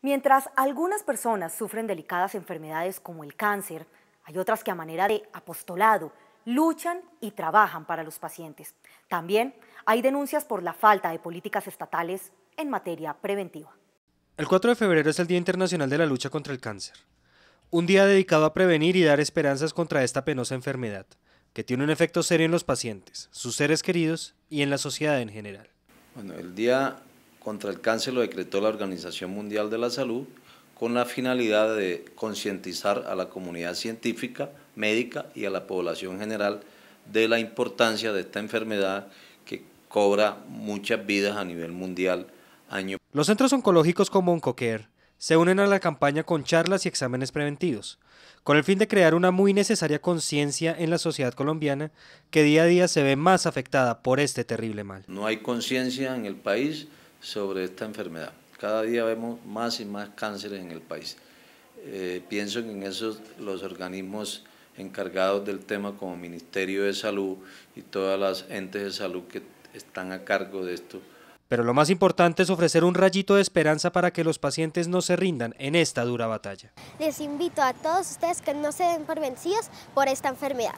Mientras algunas personas sufren delicadas enfermedades como el cáncer, hay otras que a manera de apostolado luchan y trabajan para los pacientes. También hay denuncias por la falta de políticas estatales en materia preventiva. El 4 de febrero es el Día Internacional de la Lucha contra el Cáncer, un día dedicado a prevenir y dar esperanzas contra esta penosa enfermedad, que tiene un efecto serio en los pacientes, sus seres queridos y en la sociedad en general. Bueno, el día contra el cáncer lo decretó la Organización Mundial de la Salud con la finalidad de concientizar a la comunidad científica, médica y a la población general de la importancia de esta enfermedad que cobra muchas vidas a nivel mundial año. Los centros oncológicos como Oncoquer se unen a la campaña con charlas y exámenes preventivos, con el fin de crear una muy necesaria conciencia en la sociedad colombiana que día a día se ve más afectada por este terrible mal. No hay conciencia en el país sobre esta enfermedad. Cada día vemos más y más cánceres en el país. Eh, pienso que en esos los organismos encargados del tema como Ministerio de Salud y todas las entes de salud que están a cargo de esto. Pero lo más importante es ofrecer un rayito de esperanza para que los pacientes no se rindan en esta dura batalla. Les invito a todos ustedes que no se den por vencidos por esta enfermedad.